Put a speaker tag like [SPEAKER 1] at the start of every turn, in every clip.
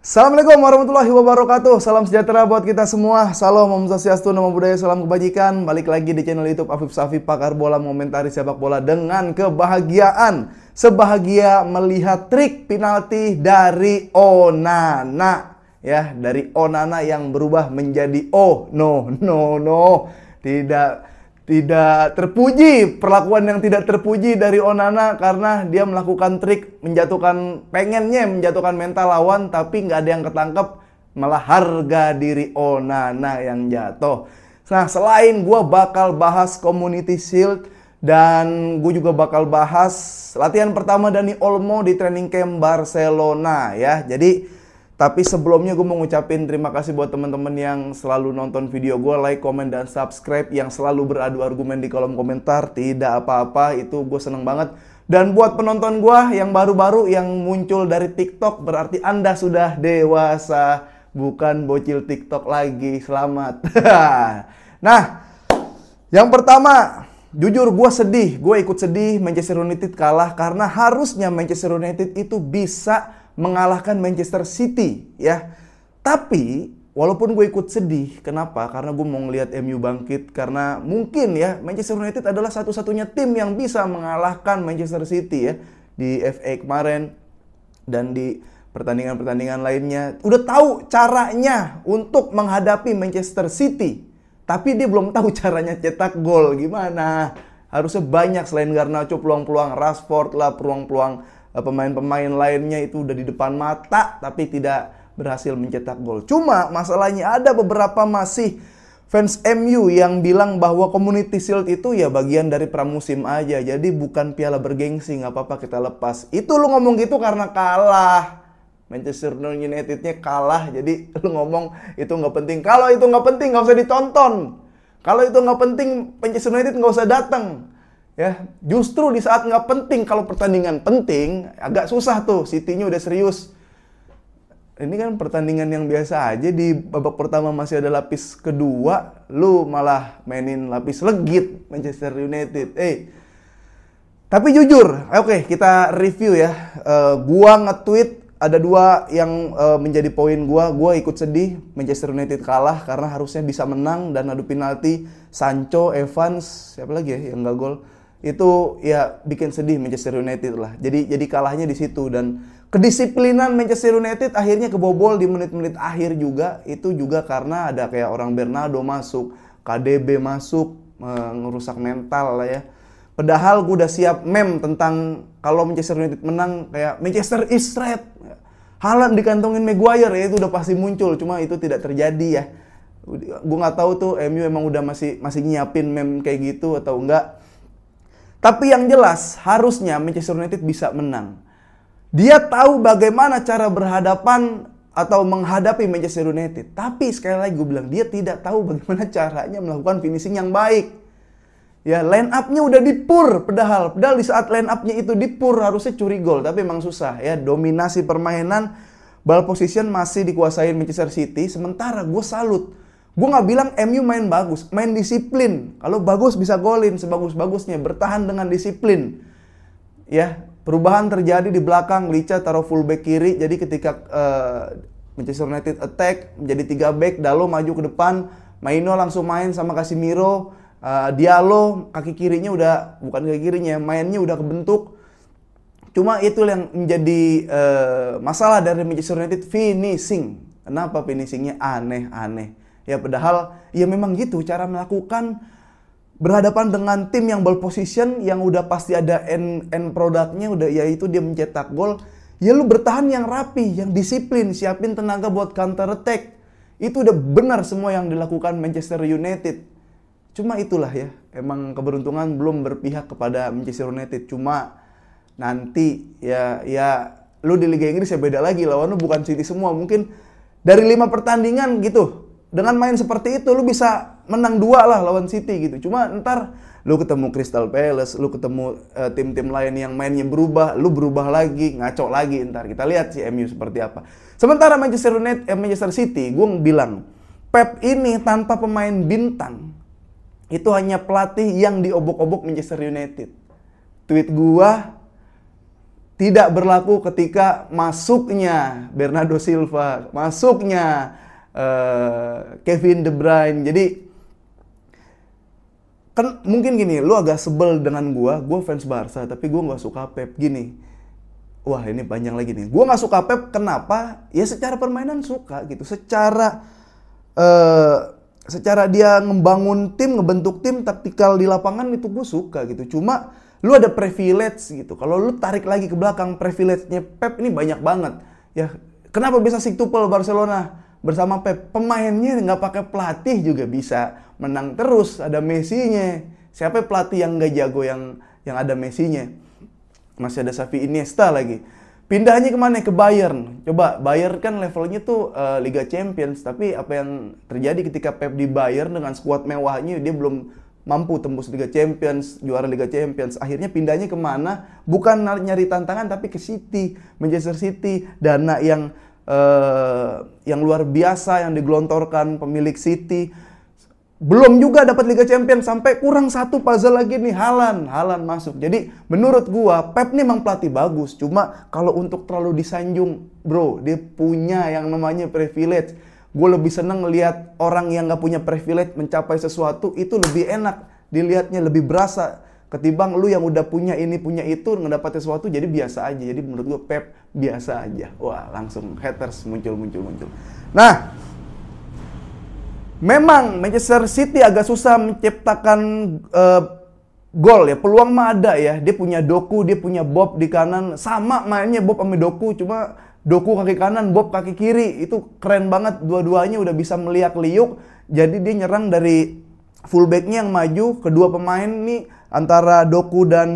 [SPEAKER 1] Assalamualaikum warahmatullahi wabarakatuh. Salam sejahtera buat kita semua. Salam Om sosiastu, nama budaya, salam kebajikan. Balik lagi di channel YouTube Afif Safi pakar bola momentari sepak bola dengan kebahagiaan. Sebahagia melihat trik penalti dari Onana ya, dari Onana yang berubah menjadi oh no no no. Tidak tidak terpuji, perlakuan yang tidak terpuji dari Onana karena dia melakukan trik menjatuhkan pengennya menjatuhkan mental lawan tapi nggak ada yang ketangkep malah harga diri Onana yang jatuh. Nah selain gue bakal bahas Community Shield dan gue juga bakal bahas latihan pertama Dani Olmo di training camp Barcelona ya. Jadi tapi sebelumnya gue mau ngucapin terima kasih buat teman-teman yang selalu nonton video gue, like, komen, dan subscribe, yang selalu beradu argumen di kolom komentar, tidak apa-apa, itu gue seneng banget. Dan buat penonton gue yang baru-baru yang muncul dari TikTok, berarti Anda sudah dewasa, bukan bocil TikTok lagi, selamat. nah, yang pertama, Jujur gue sedih, gue ikut sedih Manchester United kalah karena harusnya Manchester United itu bisa mengalahkan Manchester City ya. Tapi walaupun gue ikut sedih, kenapa? Karena gue mau ngelihat MU bangkit karena mungkin ya Manchester United adalah satu-satunya tim yang bisa mengalahkan Manchester City ya di FA kemarin dan di pertandingan-pertandingan lainnya. Udah tahu caranya untuk menghadapi Manchester City, tapi dia belum tahu caranya cetak gol gimana. Harusnya banyak selain Garnacho peluang-peluang Rashford lah, peluang-peluang Eh, pemain-pemain lainnya itu udah di depan mata tapi tidak berhasil mencetak gol. Cuma masalahnya ada beberapa masih fans MU yang bilang bahwa Community Shield itu ya bagian dari pramusim aja. Jadi bukan piala bergengsi, nggak apa-apa kita lepas. Itu lu ngomong gitu karena kalah. Manchester Unitednya kalah, jadi lu ngomong itu nggak penting. Kalau itu nggak penting, nggak usah ditonton. Kalau itu nggak penting, Manchester United nggak usah datang. Ya, justru di saat nggak penting, kalau pertandingan penting, agak susah tuh. City-nya udah serius. Ini kan pertandingan yang biasa aja di babak pertama masih ada lapis kedua, lu malah mainin lapis legit Manchester United. Eh, tapi jujur, oke okay, kita review ya. Uh, gua nge-tweet ada dua yang uh, menjadi poin gua. Gua ikut sedih Manchester United kalah karena harusnya bisa menang dan adu penalti Sancho, Evans, siapa lagi ya yang gak gol itu ya bikin sedih Manchester United lah. Jadi jadi kalahnya di situ dan kedisiplinan Manchester United akhirnya kebobol di menit-menit akhir juga itu juga karena ada kayak orang Bernardo masuk, KDB masuk merusak eh, mental lah ya. Padahal gue udah siap mem tentang kalau Manchester United menang kayak Manchester is red. Haaland dikantongin Maguire ya itu udah pasti muncul cuma itu tidak terjadi ya. Gue nggak tahu tuh MU emang udah masih masih nyiapin mem kayak gitu atau enggak tapi yang jelas harusnya Manchester United bisa menang. Dia tahu bagaimana cara berhadapan atau menghadapi Manchester United. Tapi sekali lagi gue bilang dia tidak tahu bagaimana caranya melakukan finishing yang baik. Ya line up-nya udah dipur padahal padahal di saat line up-nya itu dipur harusnya curi gol tapi emang susah ya dominasi permainan ball position masih dikuasain Manchester City sementara gue salut Gue nggak bilang MU main bagus, main disiplin. Kalau bagus bisa golin sebagus-bagusnya, bertahan dengan disiplin. Ya, perubahan terjadi di belakang, Licha taruh full back kiri, jadi ketika uh, Manchester United attack menjadi tiga back, Dalo maju ke depan, Maino langsung main sama Casimiro, uh, eh, Diallo kaki kirinya udah bukan kaki kirinya, mainnya udah kebentuk. Cuma itu yang menjadi uh, masalah dari Manchester United finishing. Kenapa finishingnya aneh-aneh? Ya padahal ya memang gitu cara melakukan berhadapan dengan tim yang ball position yang udah pasti ada end end produknya udah yaitu dia mencetak gol ya lu bertahan yang rapi yang disiplin siapin tenaga buat counter attack itu udah benar semua yang dilakukan Manchester United cuma itulah ya emang keberuntungan belum berpihak kepada Manchester United cuma nanti ya ya lu di Liga Inggris ya beda lagi lawan lu bukan City semua mungkin dari lima pertandingan gitu dengan main seperti itu lu bisa menang dua lah lawan City gitu. Cuma ntar lu ketemu Crystal Palace, lu ketemu eh, tim-tim uh, lain yang mainnya berubah, lu berubah lagi, ngaco lagi ntar. Kita lihat si MU seperti apa. Sementara Manchester United, eh, Manchester City, gue bilang Pep ini tanpa pemain bintang itu hanya pelatih yang diobok-obok Manchester United. Tweet gue tidak berlaku ketika masuknya Bernardo Silva, masuknya uh, Kevin De Bruyne. Jadi kan mungkin gini, lu agak sebel dengan gua, gua fans Barca tapi gua nggak suka Pep gini. Wah, ini panjang lagi nih. Gua nggak suka Pep kenapa? Ya secara permainan suka gitu. Secara uh, secara dia ngebangun tim, ngebentuk tim, taktikal di lapangan itu gue suka gitu. Cuma lu ada privilege gitu. Kalau lu tarik lagi ke belakang, privilege-nya Pep ini banyak banget. Ya, kenapa bisa sik tupel Barcelona? bersama Pep. Pemainnya nggak pakai pelatih juga bisa menang terus. Ada Messi-nya. Siapa pelatih yang nggak jago yang yang ada Messi-nya? Masih ada Xavi Iniesta lagi. Pindahnya kemana? Ke Bayern. Coba Bayern kan levelnya tuh uh, Liga Champions, tapi apa yang terjadi ketika Pep di Bayern dengan skuad mewahnya dia belum mampu tembus Liga Champions, juara Liga Champions. Akhirnya pindahnya kemana? Bukan nyari tantangan tapi ke City, Manchester City. Dana yang Eh, yang luar biasa yang digelontorkan pemilik City. Belum juga dapat Liga Champions sampai kurang satu puzzle lagi nih Halan, Halan masuk. Jadi menurut gua Pep nih memang pelatih bagus, cuma kalau untuk terlalu disanjung, bro, dia punya yang namanya privilege. Gue lebih seneng lihat orang yang gak punya privilege mencapai sesuatu itu lebih enak dilihatnya lebih berasa ketimbang lu yang udah punya ini punya itu ngedapatin sesuatu jadi biasa aja jadi menurut gue Pep biasa aja wah langsung haters muncul muncul muncul nah memang Manchester City agak susah menciptakan uh, gol ya peluang mah ada ya dia punya Doku dia punya Bob di kanan sama mainnya Bob sama Doku cuma Doku kaki kanan, Bob kaki kiri. Itu keren banget dua-duanya udah bisa melihat liuk. Jadi dia nyerang dari fullbacknya yang maju, kedua pemain nih antara Doku dan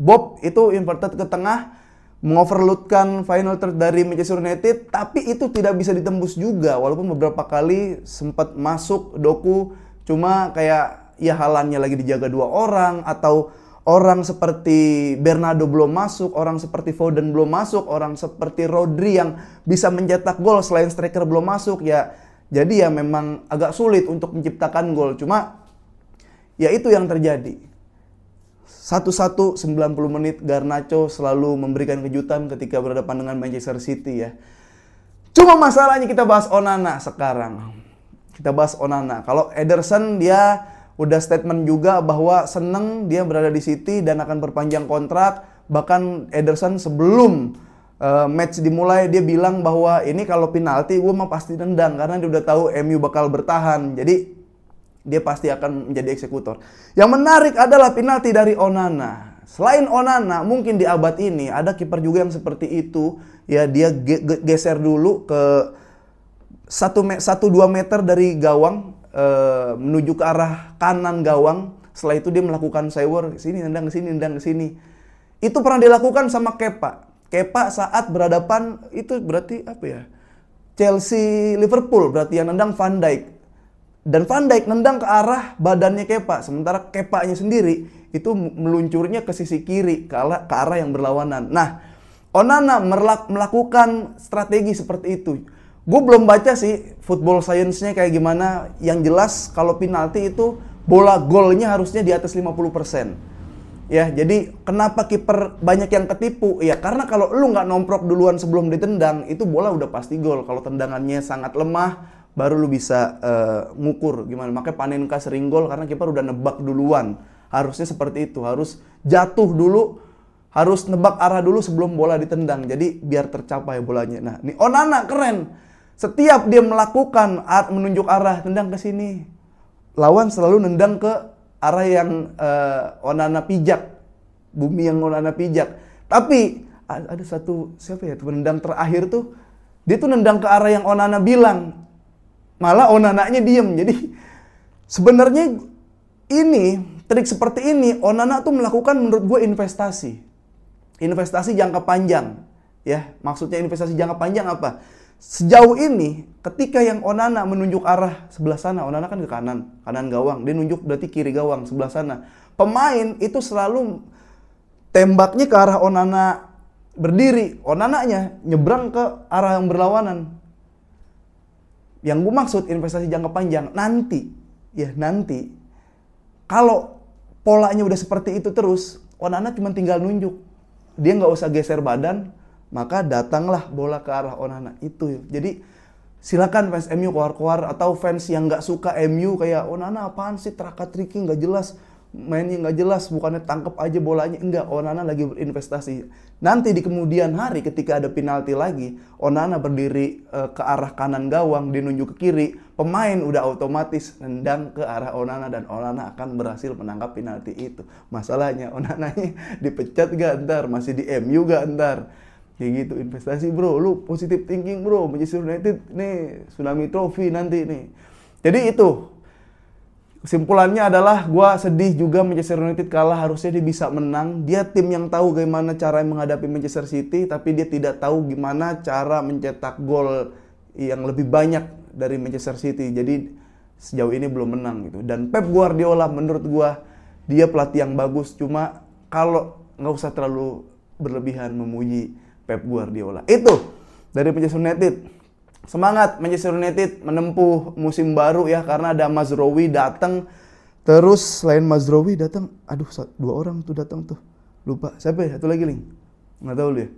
[SPEAKER 1] Bob itu inverted ke tengah mengoverloadkan final third dari Manchester United tapi itu tidak bisa ditembus juga walaupun beberapa kali sempat masuk Doku cuma kayak ya halannya lagi dijaga dua orang atau orang seperti Bernardo belum masuk, orang seperti Foden belum masuk, orang seperti Rodri yang bisa mencetak gol selain striker belum masuk ya jadi ya memang agak sulit untuk menciptakan gol cuma ya itu yang terjadi satu-satu 90 menit Garnacho selalu memberikan kejutan ketika berhadapan dengan Manchester City ya. Cuma masalahnya kita bahas Onana sekarang. Kita bahas Onana. Kalau Ederson dia udah statement juga bahwa seneng dia berada di City dan akan berpanjang kontrak. Bahkan Ederson sebelum uh, match dimulai dia bilang bahwa ini kalau penalti gue mah pasti nendang karena dia udah tahu MU bakal bertahan. Jadi dia pasti akan menjadi eksekutor. Yang menarik adalah penalti dari Onana. Selain Onana, mungkin di abad ini ada kiper juga yang seperti itu. Ya, dia ge ge geser dulu ke 1 dua meter dari gawang e, menuju ke arah kanan gawang. Setelah itu dia melakukan sewer, sini nendang ke sini nendang ke sini. Itu pernah dilakukan sama Kepa. Kepa saat berhadapan itu berarti apa ya? Chelsea Liverpool berarti yang nendang Van Dijk dan Van Dijk nendang ke arah badannya Kepa, sementara Kepanya sendiri itu meluncurnya ke sisi kiri, ke arah, yang berlawanan. Nah, Onana merlak, melakukan strategi seperti itu. Gue belum baca sih football science-nya kayak gimana. Yang jelas kalau penalti itu bola golnya harusnya di atas 50%. Ya, jadi kenapa kiper banyak yang ketipu? Ya karena kalau lu nggak nomprok duluan sebelum ditendang, itu bola udah pasti gol. Kalau tendangannya sangat lemah, baru lu bisa uh, ngukur gimana. Makanya Panenka sering gol karena kiper udah nebak duluan. Harusnya seperti itu, harus jatuh dulu, harus nebak arah dulu sebelum bola ditendang. Jadi biar tercapai bolanya. Nah, ini Onana keren. Setiap dia melakukan menunjuk arah tendang ke sini, lawan selalu nendang ke arah yang uh, Onana pijak, bumi yang Onana pijak. Tapi ada satu siapa ya tuh nendang terakhir tuh dia tuh nendang ke arah yang Onana bilang Malah Onananya diem. Jadi sebenarnya ini trik seperti ini Onana tuh melakukan menurut gue investasi. Investasi jangka panjang. Ya, maksudnya investasi jangka panjang apa? Sejauh ini ketika yang Onana menunjuk arah sebelah sana, Onana kan ke kanan, kanan gawang, dia nunjuk berarti kiri gawang sebelah sana. Pemain itu selalu tembaknya ke arah Onana berdiri, Onananya nyebrang ke arah yang berlawanan. Yang gue maksud investasi jangka panjang nanti, ya nanti kalau polanya udah seperti itu terus, Onana cuma tinggal nunjuk. Dia nggak usah geser badan, maka datanglah bola ke arah Onana itu. Ya. Jadi silakan fans MU keluar-keluar atau fans yang nggak suka MU kayak Onana apaan sih terakat tricky nggak jelas mainnya nggak jelas, bukannya tangkap aja bolanya. Enggak, Onana lagi berinvestasi. Nanti di kemudian hari ketika ada penalti lagi, Onana berdiri uh, ke arah kanan gawang, dinunjuk nunjuk ke kiri, pemain udah otomatis nendang ke arah Onana dan Onana akan berhasil menangkap penalti itu. Masalahnya Onananya dipecat gak ntar, masih di MU gak ntar. Kayak gitu, investasi bro, lu positive thinking bro, Manchester United nih, tsunami trofi nanti nih. Jadi itu, Kesimpulannya adalah gue sedih juga Manchester United kalah harusnya dia bisa menang. Dia tim yang tahu gimana cara menghadapi Manchester City tapi dia tidak tahu gimana cara mencetak gol yang lebih banyak dari Manchester City. Jadi sejauh ini belum menang gitu. Dan Pep Guardiola menurut gue dia pelatih yang bagus cuma kalau nggak usah terlalu berlebihan memuji Pep Guardiola. Itu dari Manchester United. Semangat Manchester United menempuh musim baru ya karena ada Mazrowi datang terus selain Mazrowi datang aduh dua orang tuh datang tuh lupa siapa ya satu lagi Ling nggak tahu ya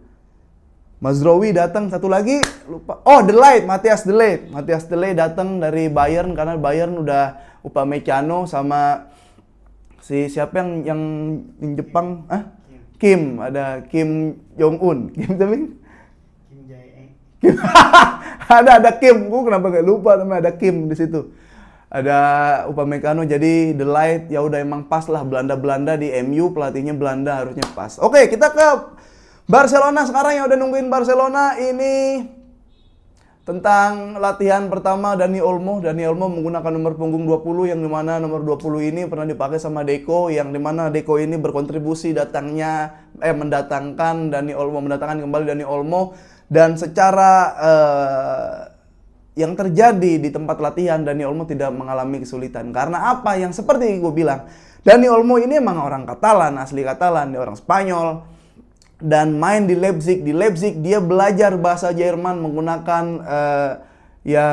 [SPEAKER 1] Mazrowi datang satu lagi lupa. Oh, the Delight, Matias Delight. Matias Delight datang dari Bayern karena Bayern udah Upamecano sama si siapa yang yang, yang Jepang? Ah? Kim. ada Kim Jong Un. Kim tapi ada ada Kim, gua kenapa gak lupa namanya ada Kim di situ. Ada Upamecano jadi The Light ya udah emang pas lah Belanda-Belanda di MU pelatihnya Belanda harusnya pas. Oke, kita ke Barcelona sekarang yang udah nungguin Barcelona ini tentang latihan pertama Dani Olmo. Dani Olmo menggunakan nomor punggung 20 yang dimana nomor 20 ini pernah dipakai sama Deco yang dimana Deco ini berkontribusi datangnya eh mendatangkan Dani Olmo mendatangkan kembali Dani Olmo dan secara uh, yang terjadi di tempat latihan Dani Olmo tidak mengalami kesulitan karena apa yang seperti gue bilang Dani Olmo ini emang orang Katalan asli Katalan dia orang Spanyol dan main di Leipzig di Leipzig dia belajar bahasa Jerman menggunakan uh, ya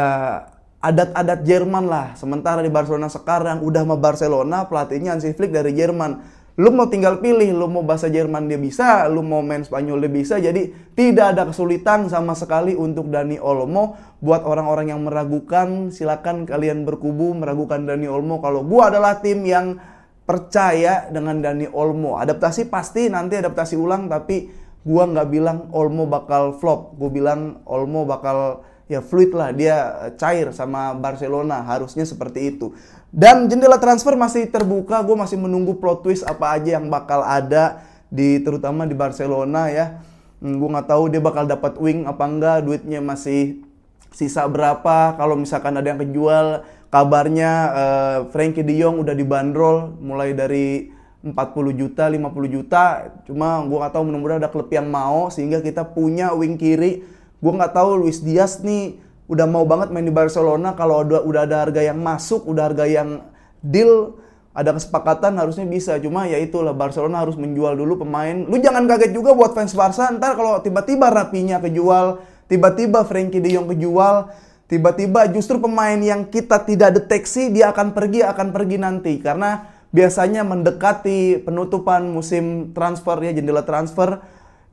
[SPEAKER 1] adat-adat Jerman lah sementara di Barcelona sekarang udah sama Barcelona pelatihnya Hansi Flick dari Jerman lu mau tinggal pilih, lu mau bahasa Jerman dia bisa, lu mau main Spanyol dia bisa. Jadi tidak ada kesulitan sama sekali untuk Dani Olmo. Buat orang-orang yang meragukan, silakan kalian berkubu meragukan Dani Olmo. Kalau gua adalah tim yang percaya dengan Dani Olmo. Adaptasi pasti nanti adaptasi ulang, tapi gua nggak bilang Olmo bakal flop. Gua bilang Olmo bakal ya fluid lah dia cair sama Barcelona harusnya seperti itu dan jendela transfer masih terbuka, gue masih menunggu plot twist apa aja yang bakal ada di terutama di Barcelona ya. Hmm, gue nggak tahu dia bakal dapat wing apa enggak, duitnya masih sisa berapa. Kalau misalkan ada yang kejual, kabarnya uh, eh, Frankie De Jong udah dibanderol mulai dari 40 juta, 50 juta. Cuma gue nggak tahu mudah-mudahan ada klub yang mau sehingga kita punya wing kiri. Gue nggak tahu Luis Diaz nih udah mau banget main di Barcelona kalau udah, udah ada harga yang masuk, udah harga yang deal, ada kesepakatan harusnya bisa. Cuma ya itulah Barcelona harus menjual dulu pemain. Lu jangan kaget juga buat fans Barca ntar kalau tiba-tiba Rapinya kejual, tiba-tiba Frankie De Jong kejual, tiba-tiba justru pemain yang kita tidak deteksi dia akan pergi akan pergi nanti karena biasanya mendekati penutupan musim transfer ya jendela transfer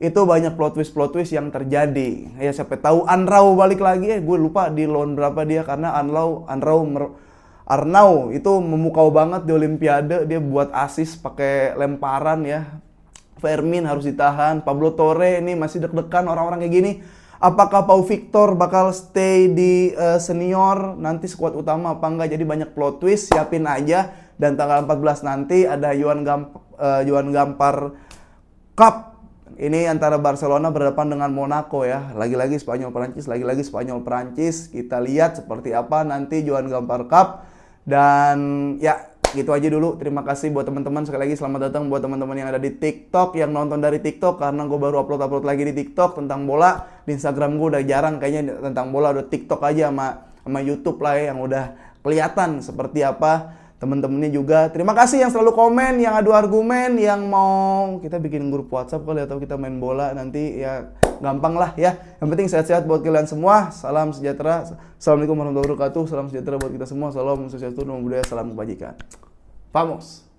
[SPEAKER 1] itu banyak plot twist plot twist yang terjadi ya siapa tahu Anrau balik lagi ya eh, gue lupa di loan berapa dia karena Anrau Anrau Arnau itu memukau banget di Olimpiade dia buat asis pakai lemparan ya Fermin harus ditahan Pablo Torre ini masih deg-degan orang-orang kayak gini apakah Pau Victor bakal stay di uh, senior nanti skuad utama apa enggak jadi banyak plot twist siapin aja dan tanggal 14 nanti ada Yuan Gamp uh, eh, Yuan Gampar Cup ini antara Barcelona berhadapan dengan Monaco ya. Lagi-lagi Spanyol Perancis, lagi-lagi Spanyol Perancis. Kita lihat seperti apa nanti Johan Gampar Cup dan ya gitu aja dulu. Terima kasih buat teman-teman sekali lagi selamat datang buat teman-teman yang ada di TikTok yang nonton dari TikTok karena gue baru upload upload lagi di TikTok tentang bola. Di Instagram gue udah jarang kayaknya tentang bola udah TikTok aja sama sama YouTube lah ya yang udah kelihatan seperti apa teman-temannya juga. Terima kasih yang selalu komen, yang adu argumen, yang mau kita bikin grup WhatsApp kali atau kita main bola nanti ya gampang lah ya. Yang penting sehat-sehat buat kalian semua. Salam sejahtera. Assalamualaikum warahmatullahi wabarakatuh. Salam sejahtera buat kita semua. Salam sejahtera budaya. Salam kebajikan. Vamos.